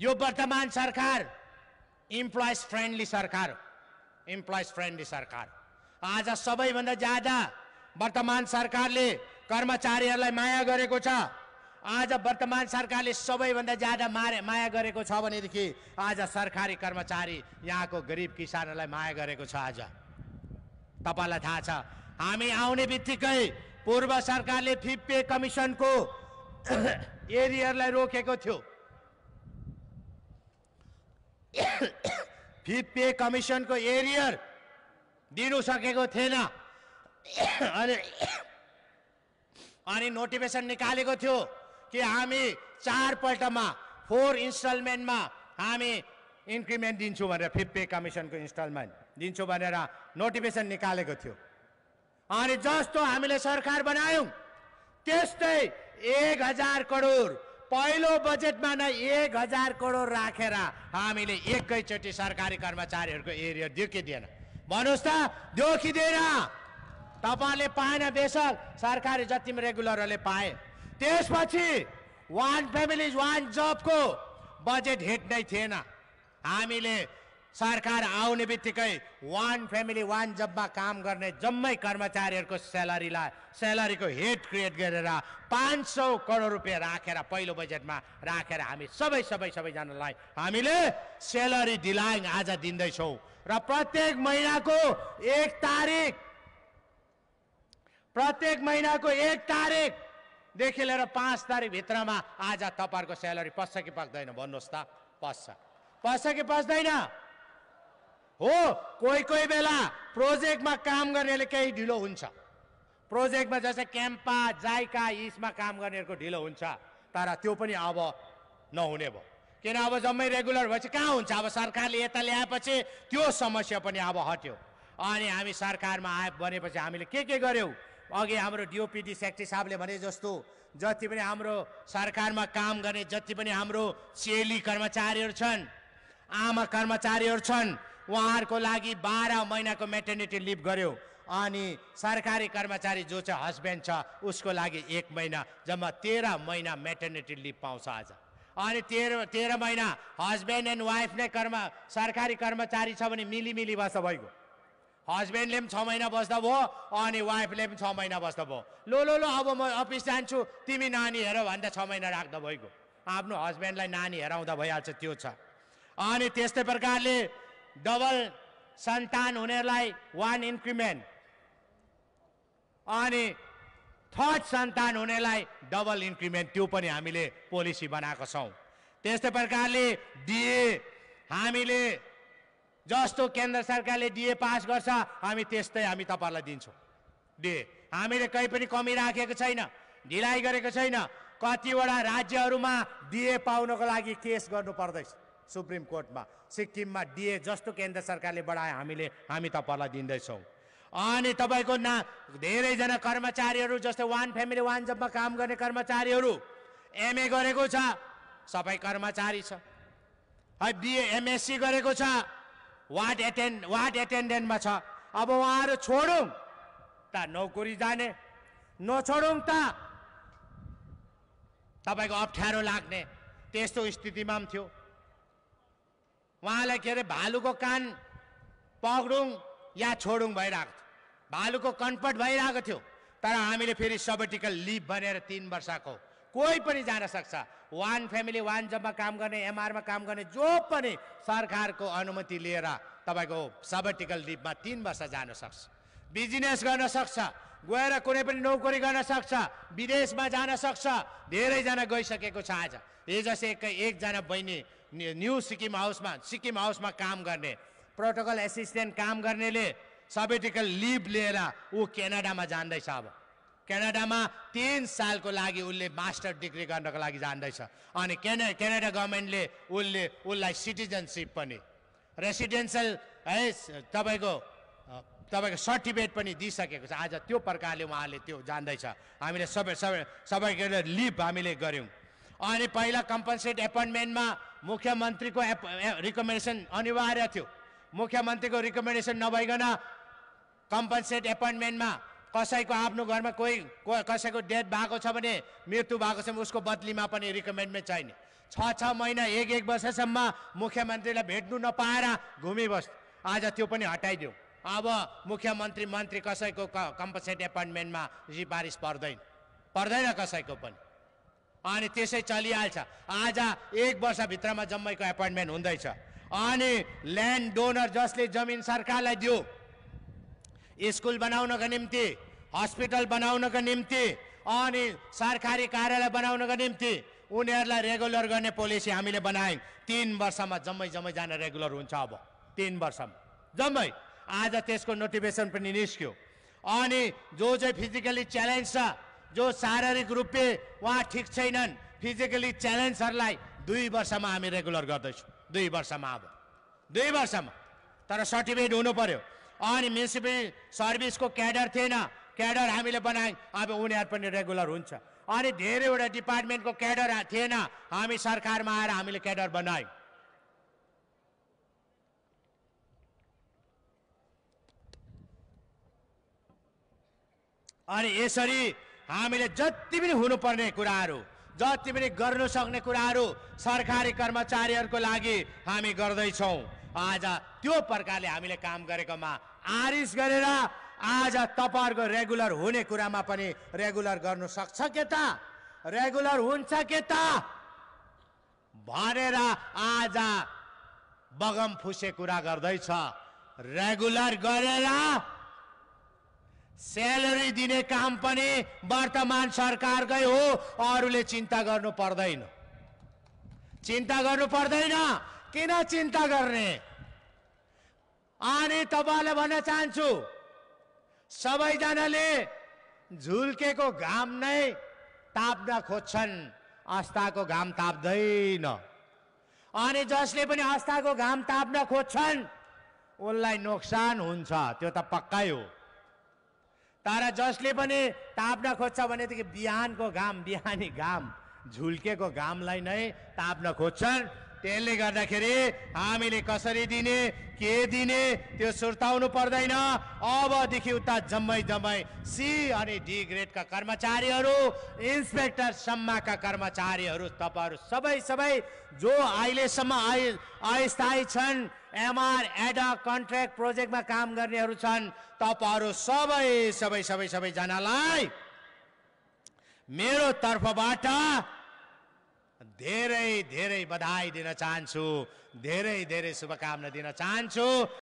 यो वर्तमान सरकार इम्प्लोइज फ्रेन्डली सरकार इम्प्लोइज फ्रेन्डली सरकार आज सबैभन्दा ज्यादा वर्तमान सरकारले कर्मचारीहरूलाई माया गरेको छ आज वर्तमान सरकारले सबैभन्दा ज्यादा मारे माया गरेको छ भनेदेखि आज सरकारी कर्मचारी यहाँको गरिब किसानहरूलाई माया गरेको छ आज तपाईँलाई थाहा छ हामी आउने बित्तिकै पूर्व सरकारले फिप्पे कमिसनको एरियरलाई रोकेको थियो फिपे कमिसनको एरियर दिनु सकेको थिएन अनि अनि नोटिफिकेसन निकालेको थियो कि हामी चारपल्टमा फोर इन्स्टलमेन्टमा हामी इन्क्रिमेन्ट दिन्छु भनेर फिफ्पे कमिसनको इन्स्टलमेन्ट दिन्छु भनेर नोटिफिकेसन निकालेको थियो अनि जस्तो हामीले सरकार बनायौँ त्यस्तै एक हजार करोड पहिलो बजेटमा नै एक हजार करोड राखेर रा। हामीले एकैचोटि सरकारी कर्मचारीहरूको एरिया दियो कि दिएन भन्नुहोस् त दियो कि दिएन पाएन बेसल सरकारी जति पनि रेगुलरहरूले पाए त्यसपछि वान फ्यामिली वान जबको बजेट हिट नै थिएन हामीले सरकार आउने बित्तिकै वान फ्यामिली वान जबमा काम गर्ने जम्मै कर्मचारीहरूको स्यालेरीलाई स्यालेरीको हेड क्रिएट गरेर पाँच सौ करोड रुपियाँ राखेर पहिलो बजेटमा राखेर हामी सबै सबै सबैजनालाई हामीले स्यालेरी डिलाइङ आज दिँदैछौँ र प्रत्येक महिनाको एक तारिक प्रत्येक महिनाको एक तारिकदेखि लिएर पाँच तारिकभित्रमा आज तपाईँहरूको स्यालेरी पस्छ कि पक्दैन भन्नुहोस् त पस्छ पस्छ कि पस्दैन हो कोही कोही बेला प्रोजेक्टमा काम गर्नेले केही ढिलो हुन्छ प्रोजेक्टमा जस्तै क्याम्पा जाइका इसमा काम गर्नेहरूको ढिलो हुन्छ तर त्यो पनि अब नहुने भयो किन अब जम्मै रेगुलर भएपछि कहाँ हुन्छ अब सरकारले यता ल्याएपछि त्यो समस्या पनि अब हट्यो अनि हामी सरकारमा आए भनेपछि हामीले के के गऱ्यौँ अघि हाम्रो डिओपिडी सेक्रेटरी साहबले भने जस्तो जति पनि हाम्रो सरकारमा काम गर्ने जति पनि हाम्रो चेली e कर्मचारीहरू छन् आमा कर्मचारीहरू छन् उहाँहरूको लागि बाह्र महिनाको मेटर्निटी लिभ गर्यो अनि सरकारी कर्मचारी जो चाहिँ हस्बेन्ड छ उसको लागि एक महिना जम्मा तेह्र महिना मेटर्निटी लिभ पाउँछ आज अनि तेह्र तेह्र महिना हस्बेन्ड एन्ड वाइफ नै कर्म सरकारी कर्मचारी छ भने मिलिमिली बस्दा भइगयो हस्बेन्डले पनि छ महिना बस्दा भयो अनि वाइफले पनि छ महिना बस्दा भयो लो लो लो अब म अफिस जान्छु तिमी नानी हेर भन्दा छ महिना राख्दा भइगयो आफ्नो हस्बेन्डलाई नानी हेराउँदा भइहाल्छ त्यो छ अनि त्यस्तै प्रकारले डबल सन्तान हुनेहरूलाई वान इन्क्रिमेन्ट अनि थर्ड सन्तान हुनेलाई डबल इन्क्रिमेन्ट त्यो पनि हामीले पोलिसी बनाएको छौँ त्यस्तै प्रकारले डिए हामीले जस्तो केन्द्र सरकारले डिए पास गर्छ हामी त्यस्तै हामी तपाईँहरूलाई दिन्छौँ डिए हामीले कहीँ पनि कमी राखेको छैन ढिलाइ गरेको छैन कतिवटा राज्यहरूमा डिए पाउनको लागि केस गर्नु पर्दैछ सुप्रिम कोर्टमा सिक्किममा डिए जस्तो केन्द्र सरकारले बढाए हामीले हामी तपाईँहरूलाई दिँदैछौँ अनि तपाईँको ना धेरैजना कर्मचारीहरू जस्तै वान फ्यामिली वान जबमा काम गर्ने कर्मचारीहरू एमए गरेको छ सबै कर्मचारी छ है बिए एमएससी गरेको छ वार्ड एटेन्ड वार्ड एटेन्डेन्टमा छ अब उहाँहरू छोडौँ त नोकरी जाने नछोडौँ त तपाईँको अप्ठ्यारो लाग्ने त्यस्तो स्थितिमा पनि थियो उहाँलाई के अरे भालुको कान पक्रुङ या छोडुङ भइरहेको थियो भालुको कन्फर्ट भइरहेको थियो तर हामीले फेरि सबटिकल लिभ भनेर तिन वर्षको कोही पनि जान सक्छ वान फ्यामिली वान जबमा काम गर्ने एमआरमा काम गर्ने जो पनि सरकारको अनुमति लिएर तपाईँको सबटिकल लिभमा तिन वर्ष जान सक्छ बिजनेस गर्न सक्छ गएर कुनै पनि नोकरी गर्न सक्छ विदेशमा जान सक्छ धेरैजना गइसकेको छ आज हिजो एक एकजना बहिनी न्यु सिक्किम हाउसमा सिक्किम हाउसमा काम गर्ने प्रोटोकल एसिस्टेन्ट काम गर्नेले सबेटिकल लिभ लिएर ऊ क्यानाडामा जाँदैछ अब क्यानाडामा तिन सालको लागि उसले मास्टर डिग्री गर्नको लागि जाँदैछ अनि क्याना क्यानाडा गभर्मेन्टले उसले उसलाई सिटिजनसिप पनि रेसिडेन्सियल है तपाईँको तपाईँको सर्टिफिकेट पनि दिइसकेको छ आज त्यो प्रकारले उहाँले त्यो जान्दैछ हामीले सबै सबै सबैको लिभ हामीले गऱ्यौँ अनि पहिला कम्पन्सेट एपोइन्टमेन्टमा मुख्यमन्त्रीको एप रिकमेन्डेसन अनिवार्य थियो मुख्यमन्त्रीको रिकमेन्डेसन नभइकन कम्पन्सेट एपोइन्टमेन्टमा कसैको आफ्नो घरमा कोही कसैको डेथ भएको छ भने मृत्यु भएको छ भने उसको बदलीमा पनि रिकमेन्डमेन्ट चाहिने छ छ महिना एक एक वर्षसम्म मुख्यमन्त्रीलाई भेट्नु नपाएर घुमिबस् आज त्यो पनि हटाइदिउँ अब मुख्यमन्त्री मन्त्री कसैको कम्पन्सेट एपोइन्टमेन्टमा सिफारिस पर्दैन पर्दैन कसैको पनि अनि त्यसै चलिहाल्छ आज एक वर्षभित्रमा जम्मैको एपोइन्टमेन्ट हुँदैछ अनि ल्यान्ड डोनर जसले जमिन सरकारलाई दियो स्कुल बनाउनको निम्ति हस्पिटल बनाउनको निम्ति अनि सरकारी कार्यालय बनाउनको निम्ति उनीहरूलाई रेगुलर गर्ने पोलिसी हामीले बनायौँ तिन वर्षमा जम्मै जम्मै जान रेगुलर हुन्छ अब तिन वर्षमा जम्मै आज त्यसको नोटिफिकेसन पनि निस्क्यो अनि जो चाहिँ फिजिकली च्यालेन्ज छ जो शारीरिक रूपले उहाँ ठिक छैनन् फिजिकली च्यालेन्जहरूलाई दुई वर्षमा हामी रेगुलर गर्दैछौँ दुई वर्षमा अब दुई वर्षमा तर सर्टिफिकेट हुनु पर्यो अनि म्युनिसिपल सर्भिसको क्याडर थिएन क्याडर हामीले बनायौँ अब उनीहरू पनि रेगुलर हुन्छ अनि धेरैवटा डिपार्टमेन्टको क्याडर थिएन हामी सरकारमा आएर हामीले क्याडर बनायौँ अनि यसरी हामीले जति पनि हुनुपर्ने कुराहरू जति पनि गर्नु सक्ने कुराहरू सरकारी कर्मचारीहरूको लागि हामी गर्दैछौँ आज त्यो प्रकारले हामीले काम गरेकोमा आरिस गरेर आज तपाईँहरूको रेगुलर हुने कुरामा पनि रेगुलर गर्नु सक्छ के त रेगुलर हुन्छ के त भनेर आज बगम फुसे कुरा गर्दैछ रेगुलर गरेर स्यालेरी दिने काम पनि वर्तमान सरकारकै हो अरूले चिन्ता गर्नु पर्दैन चिन्ता गर्नु पर्दैन किन चिन्ता गर्ने अनि तपाईँलाई भन्न चाहन्छु सबैजनाले झुल्केको घाम नै ताप्न खोज्छन् आस्थाको घाम ताप्दैन अनि जसले पनि आस्थाको घाम ताप्न खोज्छन् उसलाई नोक्सान हुन्छ त्यो त पक्कै हो तर जसले पनि ताप्न खोज्छ भनेदेखि बिहानको घाम बिहानी घाम झुल्केको घामलाई नै ताप्न खोज्छन् त्यसले गर्दाखेरि हामीले कसरी दिने के दिने त्यो सुर्ताउनु पर्दैन अबदेखि उता जम्मै जम्मै सी अनि डी ग्रेडका कर्मचारीहरू इन्सपेक्टरसम्मका कर्मचारीहरू तपाईँहरू सबै सबै जो अहिलेसम्म अस्थायी छन् एमआर एडा कन्ट्र्याक्ट प्रोजेक्टमा काम गर्नेहरू छन् तपाईँहरू सबै सबै सबै सबैजनालाई मेरो तर्फबाट धेरै धेरै बधाई दिन चाहन्छु धेरै धेरै शुभकामना दिन चाहन्छु